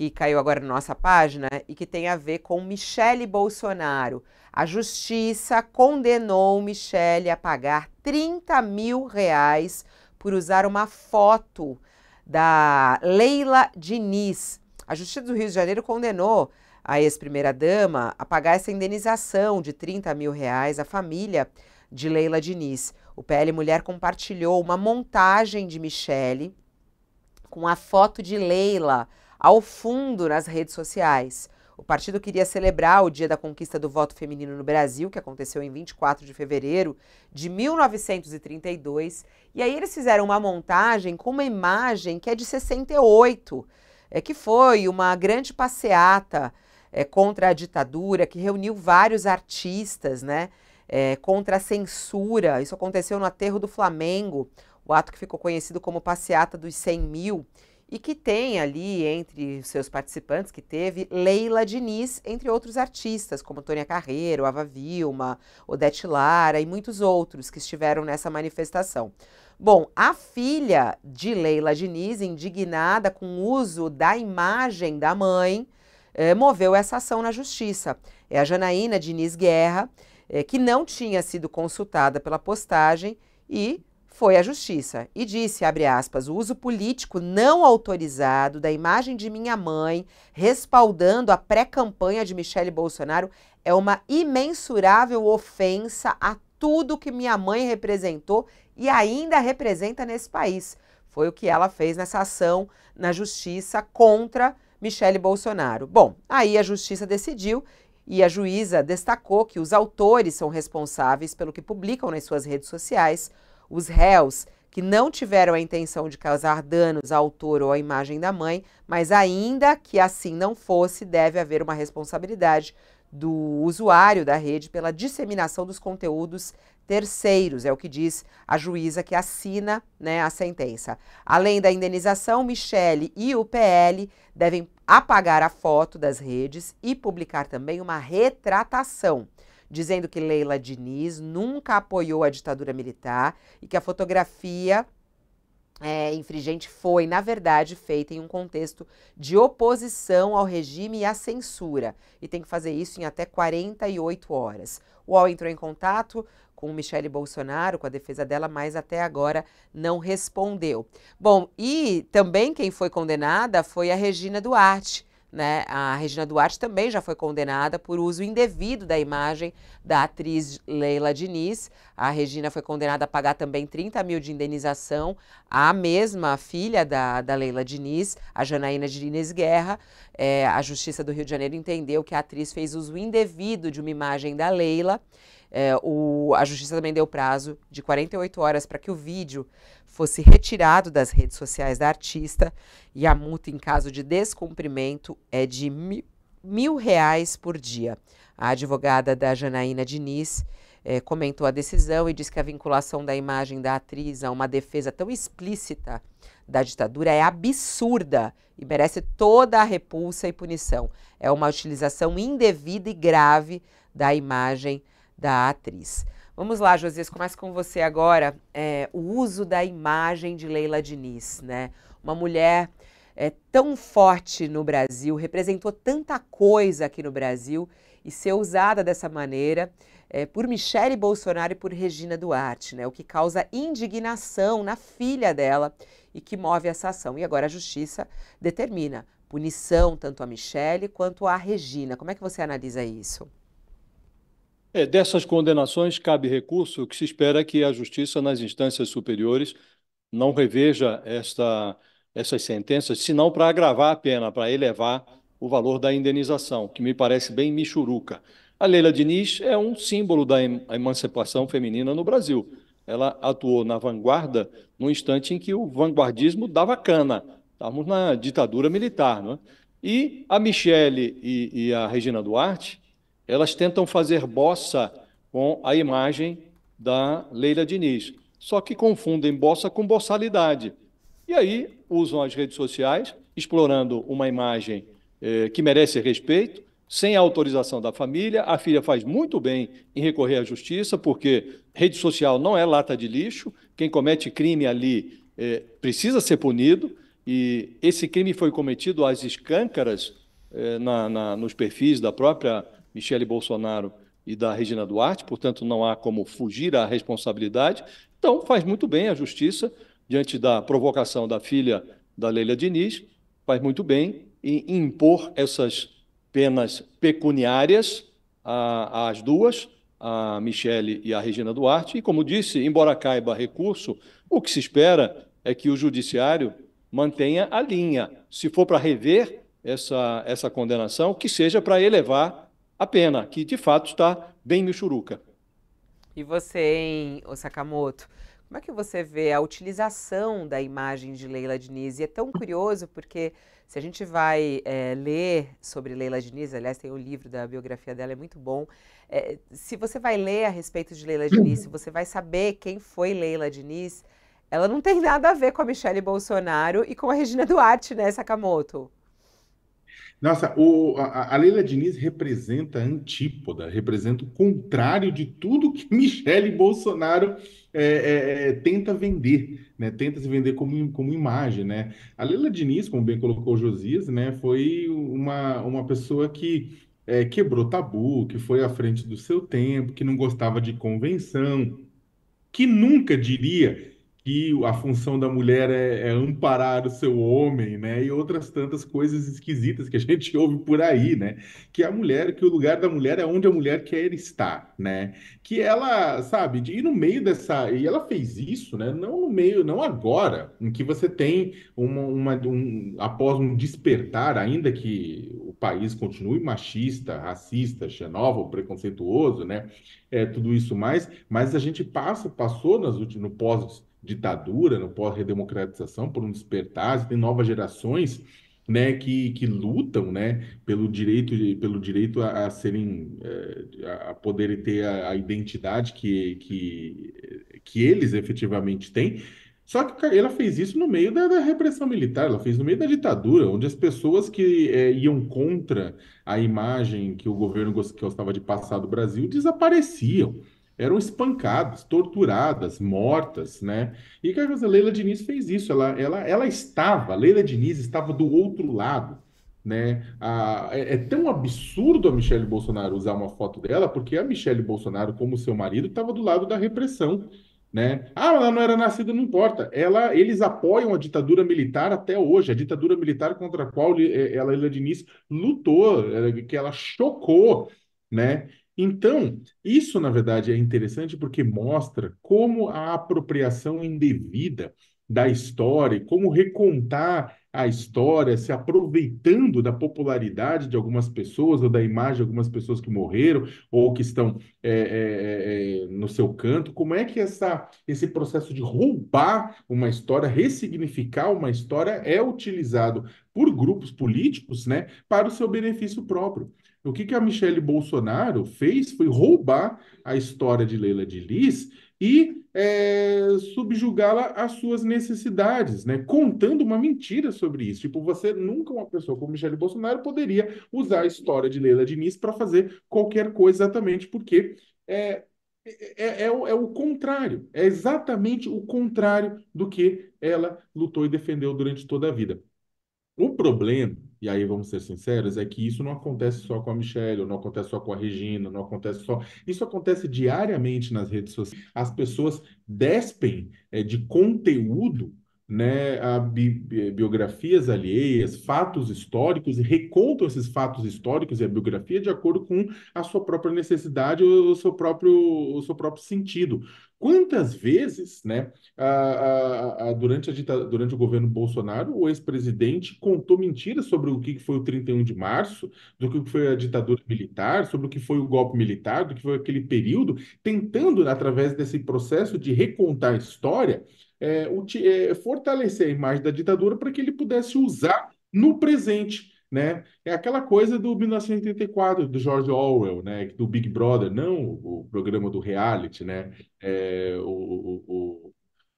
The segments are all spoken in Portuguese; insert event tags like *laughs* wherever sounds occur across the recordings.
que caiu agora na nossa página e que tem a ver com Michele Bolsonaro. A justiça condenou Michele a pagar 30 mil reais por usar uma foto da Leila Diniz. A Justiça do Rio de Janeiro condenou a ex-primeira-dama a pagar essa indenização de 30 mil reais à família de Leila Diniz. O PL Mulher compartilhou uma montagem de Michele com a foto de Leila ao fundo nas redes sociais. O partido queria celebrar o dia da conquista do voto feminino no Brasil, que aconteceu em 24 de fevereiro de 1932, e aí eles fizeram uma montagem com uma imagem que é de 68, é, que foi uma grande passeata é, contra a ditadura, que reuniu vários artistas, né? É, contra a censura. Isso aconteceu no aterro do Flamengo, o ato que ficou conhecido como Passeata dos 100 Mil e que tem ali entre seus participantes que teve Leila Diniz, entre outros artistas, como Tônia Carreiro, Ava Vilma, Odete Lara e muitos outros que estiveram nessa manifestação. Bom, a filha de Leila Diniz, indignada com o uso da imagem da mãe, eh, moveu essa ação na justiça. É a Janaína Diniz Guerra, eh, que não tinha sido consultada pela postagem e foi à justiça e disse, abre aspas, o uso político não autorizado da imagem de minha mãe respaldando a pré-campanha de Michele Bolsonaro é uma imensurável ofensa a tudo que minha mãe representou e ainda representa nesse país. Foi o que ela fez nessa ação na justiça contra Michele Bolsonaro. Bom, aí a justiça decidiu e a juíza destacou que os autores são responsáveis pelo que publicam nas suas redes sociais os réus que não tiveram a intenção de causar danos ao autor ou à imagem da mãe, mas ainda que assim não fosse, deve haver uma responsabilidade do usuário da rede pela disseminação dos conteúdos terceiros, é o que diz a juíza que assina né, a sentença. Além da indenização, Michele e o PL devem apagar a foto das redes e publicar também uma retratação dizendo que Leila Diniz nunca apoiou a ditadura militar e que a fotografia é, infringente foi, na verdade, feita em um contexto de oposição ao regime e à censura, e tem que fazer isso em até 48 horas. O UOL entrou em contato com Michele Bolsonaro, com a defesa dela, mas até agora não respondeu. Bom, e também quem foi condenada foi a Regina Duarte, né? A Regina Duarte também já foi condenada por uso indevido da imagem da atriz Leila Diniz. A Regina foi condenada a pagar também 30 mil de indenização à mesma filha da, da Leila Diniz, a Janaína Diniz Guerra. É, a Justiça do Rio de Janeiro entendeu que a atriz fez uso indevido de uma imagem da Leila é, o, a justiça também deu prazo de 48 horas para que o vídeo fosse retirado das redes sociais da artista e a multa em caso de descumprimento é de mi, mil reais por dia. A advogada da Janaína Diniz é, comentou a decisão e disse que a vinculação da imagem da atriz a uma defesa tão explícita da ditadura é absurda e merece toda a repulsa e punição. É uma utilização indevida e grave da imagem da da atriz. Vamos lá, Josias, começo com você agora. É, o uso da imagem de Leila Diniz, né? Uma mulher é, tão forte no Brasil, representou tanta coisa aqui no Brasil e ser usada dessa maneira é, por Michele Bolsonaro e por Regina Duarte, né? O que causa indignação na filha dela e que move essa ação. E agora a justiça determina punição tanto a Michele quanto a Regina. Como é que você analisa isso? É, dessas condenações cabe recurso, que se espera que a justiça nas instâncias superiores não reveja esta, essas sentenças, senão para agravar a pena, para elevar o valor da indenização, que me parece bem michuruca. A Leila Diniz é um símbolo da emancipação feminina no Brasil. Ela atuou na vanguarda no instante em que o vanguardismo dava cana. Estávamos na ditadura militar. Não é? E a Michele e, e a Regina Duarte elas tentam fazer bossa com a imagem da Leila Diniz, só que confundem bossa com bossalidade. E aí usam as redes sociais, explorando uma imagem eh, que merece respeito, sem autorização da família. A filha faz muito bem em recorrer à justiça, porque rede social não é lata de lixo, quem comete crime ali eh, precisa ser punido, e esse crime foi cometido às escâncaras eh, na, na, nos perfis da própria Michele Bolsonaro e da Regina Duarte, portanto, não há como fugir à responsabilidade. Então, faz muito bem a justiça, diante da provocação da filha da Leila Diniz, faz muito bem em impor essas penas pecuniárias às duas, a Michele e a Regina Duarte. E, como disse, embora caiba recurso, o que se espera é que o judiciário mantenha a linha. Se for para rever essa, essa condenação, que seja para elevar a pena, que de fato está bem michuruca. E você, hein, Sakamoto? Como é que você vê a utilização da imagem de Leila Diniz? E é tão curioso porque se a gente vai é, ler sobre Leila Diniz, aliás, tem um livro da biografia dela, é muito bom. É, se você vai ler a respeito de Leila Diniz, se você vai saber quem foi Leila Diniz, ela não tem nada a ver com a Michelle Bolsonaro e com a Regina Duarte, né, Sakamoto? Nossa, o, a, a, Leila Diniz representa a antípoda, representa o contrário de tudo que *laughs* Michele Bolsonaro é, é, é, tenta vender, né? Tenta se vender como, como imagem, né? A Leila Diniz, como bem colocou o Josias, né? Foi uma, uma pessoa que é, quebrou tabu, que foi à frente do seu tempo, que não gostava de convenção, que nunca diria que a função da mulher é, é, amparar o seu homem, né? E outras tantas coisas esquisitas que a *laughs* gente ouve por aí, né? Que a mulher, que o lugar da mulher é onde a mulher quer estar, né? Que ela, sabe, e no meio dessa, e ela fez isso, né? Não no meio, não agora, em que você tem uma, uma um, após um despertar, ainda que o país continue machista, racista, xenófobo, preconceituoso, né? É, tudo isso mais, mas a gente passa, passou nas últimas, no pós ditadura, no pós-redemocratização, por um despertar, tem novas gerações né, que, que lutam né, pelo direito, pelo direito a, a serem eh, a poderem ter a, a, identidade que, que, que eles efetivamente têm. Só que ela fez isso no meio da, da, repressão militar, ela fez no meio da ditadura, onde as pessoas que é, iam contra a imagem que o governo gostava de passar do Brasil desapareciam eram espancadas, torturadas, mortas, né? E que a Leila Diniz fez isso, ela, ela, ela estava, Leila Diniz estava do outro lado, né? A, é, é, tão absurdo a Michelle Bolsonaro usar uma foto dela, porque a Michelle Bolsonaro, como seu marido, estava do lado da repressão, né? Ah, ela não era nascida, não importa. Ela, eles apoiam a ditadura militar até hoje, a ditadura militar contra a qual é, ela, Leila Diniz lutou, é, que ela chocou, né? Então, isso na verdade é interessante porque mostra como a apropriação indevida da história, e como recontar a história se aproveitando da popularidade de algumas pessoas ou da imagem de algumas pessoas que morreram ou que estão é, é, é, é no seu canto. Como é que essa, esse processo de roubar uma história, ressignificar uma história, é utilizado por grupos políticos né, para o seu benefício próprio? O que, que a Michelle Bolsonaro fez foi roubar a história de Leila de Lis e é, subjugá-la às suas necessidades, né? contando uma mentira sobre isso. Tipo, você nunca, uma pessoa como Michelle Bolsonaro, poderia usar a história de Leila Diniz para fazer qualquer coisa exatamente, porque é, é, é, é, o, é, o, contrário, é exatamente o contrário do que ela lutou e defendeu durante toda a vida. O problema e aí vamos ser sinceros, é que isso não acontece só com a Michelle, não acontece só com a Regina, não acontece só. Isso acontece diariamente nas redes sociais. As pessoas despem é, de conteúdo né, a bi biografias alheias, fatos históricos, e recontam esses fatos históricos e a biografia de acordo com a sua própria necessidade ou o seu próprio, o seu próprio sentido. Quantas vezes, né, a, a, a, durante, durante, o governo Bolsonaro, o ex-presidente contou mentiras sobre o que foi o 31 de março, do que foi a ditadura militar, sobre o que foi o golpe militar, do que foi aquele período, tentando, através desse processo de recontar a história, é, é fortalecer a imagem da ditadura para que ele pudesse usar no presente né? É aquela coisa do 1984 do George Orwell, né? Do Big Brother, não o programa do reality, né? É, o, o, o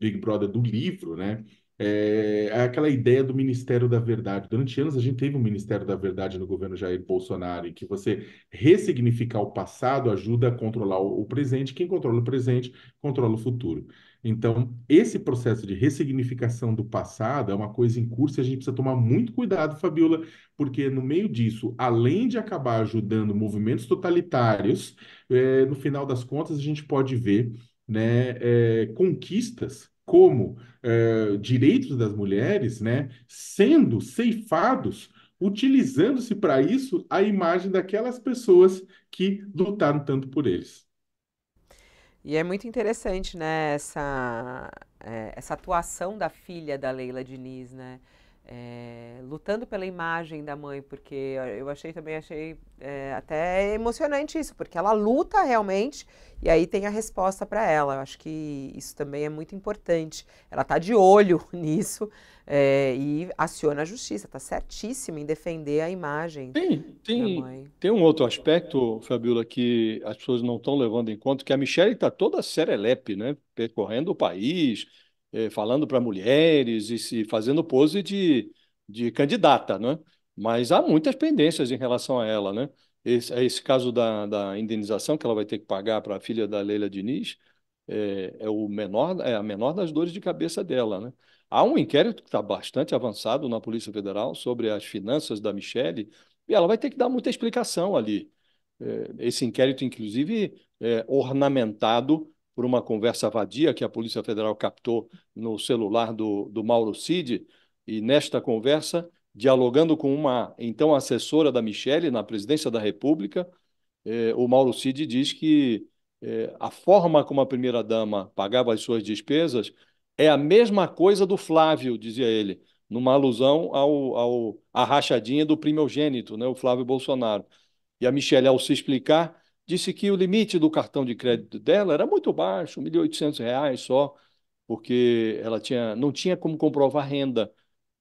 Big Brother do livro, né? É, é, aquela ideia do Ministério da Verdade. Durante anos a gente teve um Ministério da Verdade no governo Jair Bolsonaro, em que você ressignificar o passado ajuda a controlar o, o presente, quem controla o presente controla o futuro. Então, esse processo de ressignificação do passado é uma coisa em curso e a gente precisa tomar muito cuidado, Fabiola, porque no meio disso, além de acabar ajudando movimentos totalitários, é, no final das contas a gente pode ver né, é, conquistas como é, direitos das mulheres né, sendo ceifados utilizando-se para isso a imagem daquelas pessoas que lutaram tanto por eles. E é muito interessante, né, essa, é, essa atuação da filha da Leila Diniz, né? é, lutando pela imagem da mãe, porque eu achei também, achei é, até emocionante isso, porque ela luta realmente e aí tem a resposta para ela. Eu acho que isso também é muito importante. Ela está de olho *laughs* nisso é, e aciona a justiça, está certíssima em defender a imagem tem, tem, Tem um outro aspecto, Fabiola, que as pessoas não estão levando em conta, que a Michelle está toda serelepe, né? Percorrendo o país, eh, falando para mulheres e se fazendo pose de, de candidata, né? mas há muitas pendências em relação a ela. Né? Esse, esse caso da, da indenização que ela vai ter que pagar para a filha da Leila Diniz é, é, o menor, é a menor das dores de cabeça dela. Né? Há um inquérito que está bastante avançado na Polícia Federal sobre as finanças da Michelle e ela vai ter que dar muita explicação ali. Eh, esse inquérito, inclusive, é ornamentado por uma conversa vadia que a Polícia Federal captou no celular do, do Mauro Cid, e nesta conversa, dialogando com uma então assessora da Michele na presidência da República, eh, o Mauro Cid diz que eh, a forma como a primeira-dama pagava as suas despesas é a mesma coisa do Flávio, dizia ele, numa alusão ao, ao à rachadinha do primogênito, né, o Flávio Bolsonaro. E a Michele, ao se explicar, disse que o limite do cartão de crédito dela era muito baixo, R$ 1.800 só, porque ela tinha, não tinha como comprovar renda.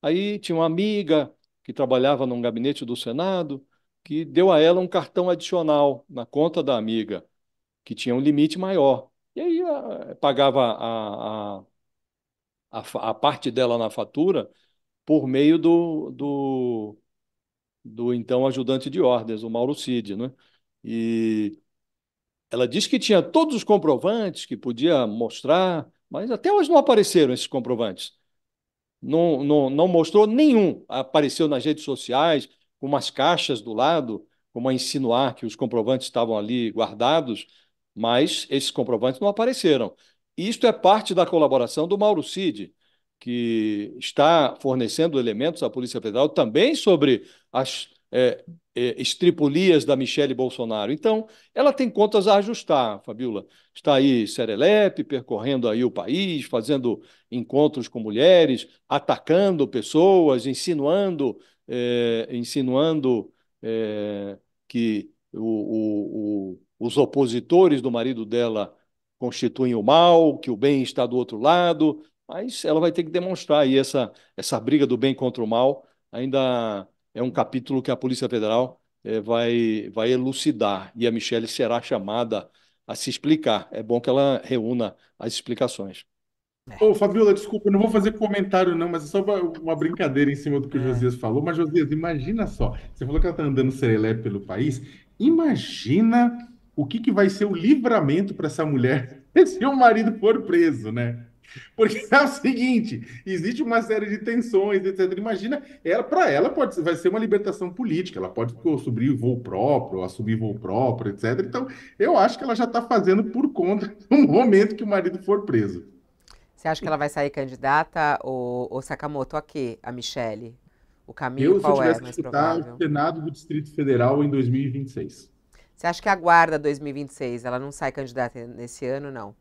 Aí tinha uma amiga que trabalhava num gabinete do Senado que deu a ela um cartão adicional na conta da amiga, que tinha um limite maior. E aí a, pagava a, a, a, a parte dela na fatura por meio do, do, do então ajudante de ordens, o Mauro Cid, né? E ela disse que tinha todos os comprovantes que podia mostrar, mas até hoje não apareceram esses comprovantes. Não, não, não mostrou nenhum. Apareceu nas redes sociais, com umas caixas do lado, como a insinuar que os comprovantes estavam ali guardados, mas esses comprovantes não apareceram. Isto é parte da colaboração do Mauro Cid, que está fornecendo elementos à Polícia Federal também sobre as é, é, estripulias da Michelle Bolsonaro. Então, ela tem contas a ajustar, Fabiola. Está aí Serelepe, percorrendo aí o país, fazendo encontros com mulheres, atacando pessoas, insinuando, é, insinuando é, que o, o, o, os opositores do marido dela constituem o mal, que o bem está do outro lado, mas ela vai ter que demonstrar aí essa, essa briga do bem contra o mal ainda é um capítulo que a Polícia Federal é, vai, vai elucidar e a Michelle será chamada a se explicar. É bom que ela reúna as explicações. É. Ô, oh, Fabiola, desculpa, eu não vou fazer comentário, não, mas é só uma brincadeira em cima do que o é. Josias falou. Mas, Josias, imagina só. Você falou que ela está andando serelé pelo país. Imagina o que, que vai ser o livramento para essa mulher *laughs* se o marido for preso, né? Porque *laughs* é o seguinte, existe uma série de tensões, etc. Imagina, ela para ela pode vai ser uma libertação política, ela pode subir voo próprio, assumir voo próprio, etc. Então, eu acho que ela já está fazendo por conta no *laughs* momento que o marido for preso. Você acha que ela vai sair candidata ou, ou Sakamoto a quê? A Michelle? O caminho eu, qual se eu é mais provável? o Senado do Distrito Federal em 2026. Você acha que aguarda 2026? Ela não sai candidata nesse ano, não?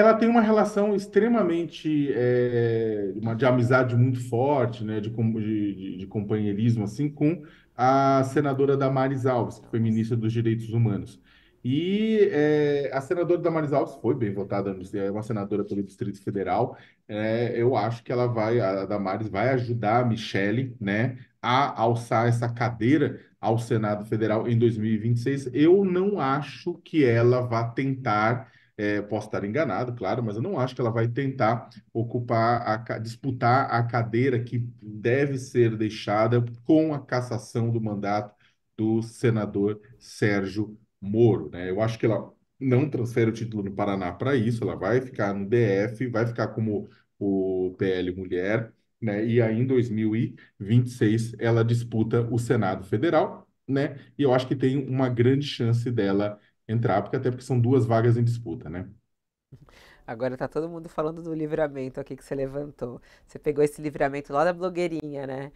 ela tem uma relação extremamente é, uma, de amizade muito forte, né, de, de, de, companheirismo, assim, com a senadora Damares Alves, que foi ministra dos Direitos Humanos. E é, a senadora Damares Alves foi bem votada, é uma senadora pelo Distrito Federal. É, eu acho que ela vai, a Damares vai ajudar a Michele, né, a alçar essa cadeira ao Senado Federal em 2026. Eu não acho que ela vá tentar é, posso estar enganado, claro, mas eu não acho que ela vai tentar ocupar, a, disputar a cadeira que deve ser deixada com a cassação do mandato do senador Sérgio Moro. Né? Eu acho que ela não transfere o título no Paraná para isso, ela vai ficar no DF, vai ficar como o PL Mulher, né? e aí em 2026 ela disputa o Senado Federal, né? e eu acho que tem uma grande chance dela entrar, porque até porque são duas vagas em disputa, né? Agora tá todo mundo falando do livramento aqui que você levantou. Você pegou esse livramento lá da blogueirinha, né?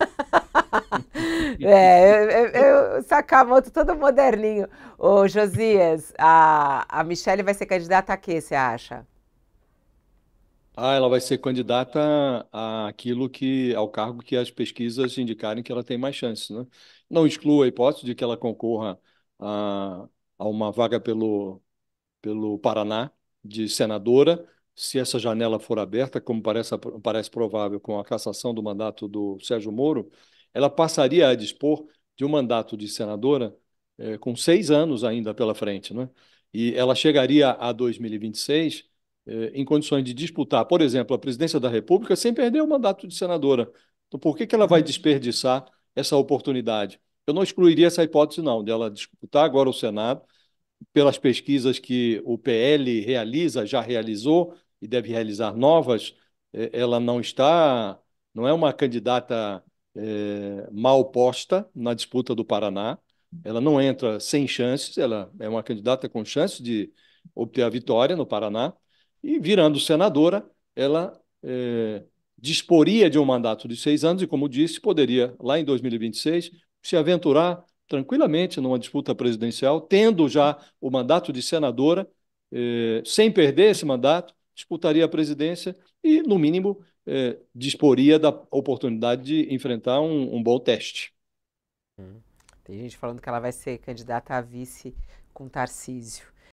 *laughs* é, eu, eu, eu todo moderninho. Ô, Josias, a, a Michelle vai ser candidata a quê, você acha? Ah, ela vai ser candidata àquilo que, ao cargo que as pesquisas indicarem que ela tem mais chances, né? Não exclua a hipótese de que ela concorra a a uma vaga pelo, pelo Paraná de senadora. Se essa janela for aberta, como parece, parece provável com a cassação do mandato do Sérgio Moro, ela passaria a dispor de um mandato de senadora é, com seis anos ainda pela frente, né? e ela chegaria a 2026 é, em condições de disputar, por exemplo, a presidência da República sem perder o mandato de senadora. Então, por que, que ela vai uhum. desperdiçar essa oportunidade? eu não excluiria essa hipótese, não, dela disputar agora o Senado, pelas pesquisas que o PL realiza, já realizou e deve realizar novas, é, ela não está, não é uma candidata é, mal posta na disputa do Paraná, ela não entra sem chances, ela é uma candidata com chances de obter a vitória no Paraná, e virando senadora, ela é, disporia de um mandato de seis anos e, como disse, poderia, lá em 2026, se aventurar tranquilamente numa disputa presidencial, tendo já o mandato de senadora, eh, sem perder esse mandato, disputaria a presidência e, no mínimo, eh, disporia da oportunidade de enfrentar um, um bom teste. Hum. Tem gente falando que ela vai ser candidata a vice com Tarcísio.